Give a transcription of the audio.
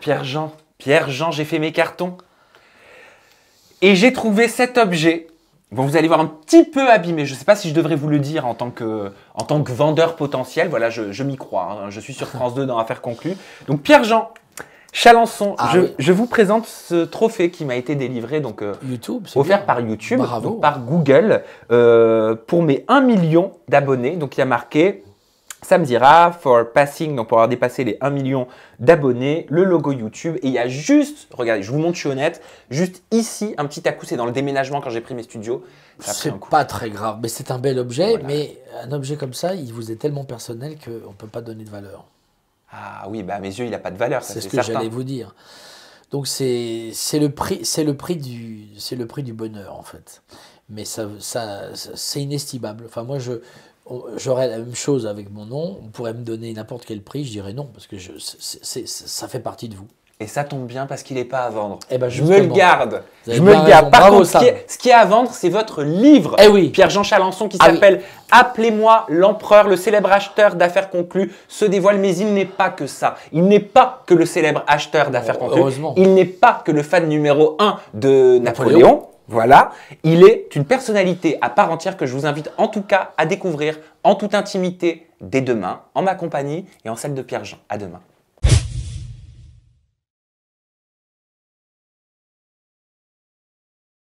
Pierre-Jean, Pierre-Jean, j'ai fait mes cartons. Et j'ai trouvé cet objet. Bon, vous allez voir un petit peu abîmé. Je ne sais pas si je devrais vous le dire en tant que, en tant que vendeur potentiel. Voilà, je, m'y crois. Hein. Je suis sur France 2 dans Affaires conclues. Donc, Pierre-Jean, Chalençon, ah je, vous présente ce trophée qui m'a été délivré, donc euh, offert par YouTube, par Google, euh, pour mes 1 million d'abonnés. Donc il y a marqué ça me dira for passing, donc pour avoir dépassé les 1 million d'abonnés, le logo YouTube. Et il y a juste, regardez, je vous montre, je suis honnête, juste ici, un petit à coup, c'est dans le déménagement quand j'ai pris mes studios. C'est pas très grave, mais c'est un bel objet. Mais un objet comme ça, il vous est tellement personnel qu'on ne peut pas donner de valeur. Ah oui, bah à mes yeux, il n'a pas de valeur. C'est ce que j'allais vous dire. Donc c'est le prix, le du, le prix du bonheur en fait. Mais ça, c'est inestimable. Enfin moi je, j'aurais la même chose avec mon nom, on pourrait me donner n'importe quel prix, je dirais non, parce que je, ça fait partie de vous. Et ça tombe bien parce qu'il n'est pas à vendre. Et eh ben je me le garde. Je me le garde. Par contre, ce qui, est, à vendre, c'est votre livre. Eh oui. Pierre-Jean Chalençon qui ah s'appelle Appelez-moi l'empereur, le célèbre acheteur d'affaires conclues se dévoile, mais il n'est pas que ça. Il n'est pas que le célèbre acheteur d'affaires oh, conclues. Il n'est pas que le fan numéro 1 de Napoléon. Voilà, il est une personnalité à part entière que je vous invite en tout cas à découvrir en toute intimité dès demain, en ma compagnie et en celle de Pierre-Jean. À demain.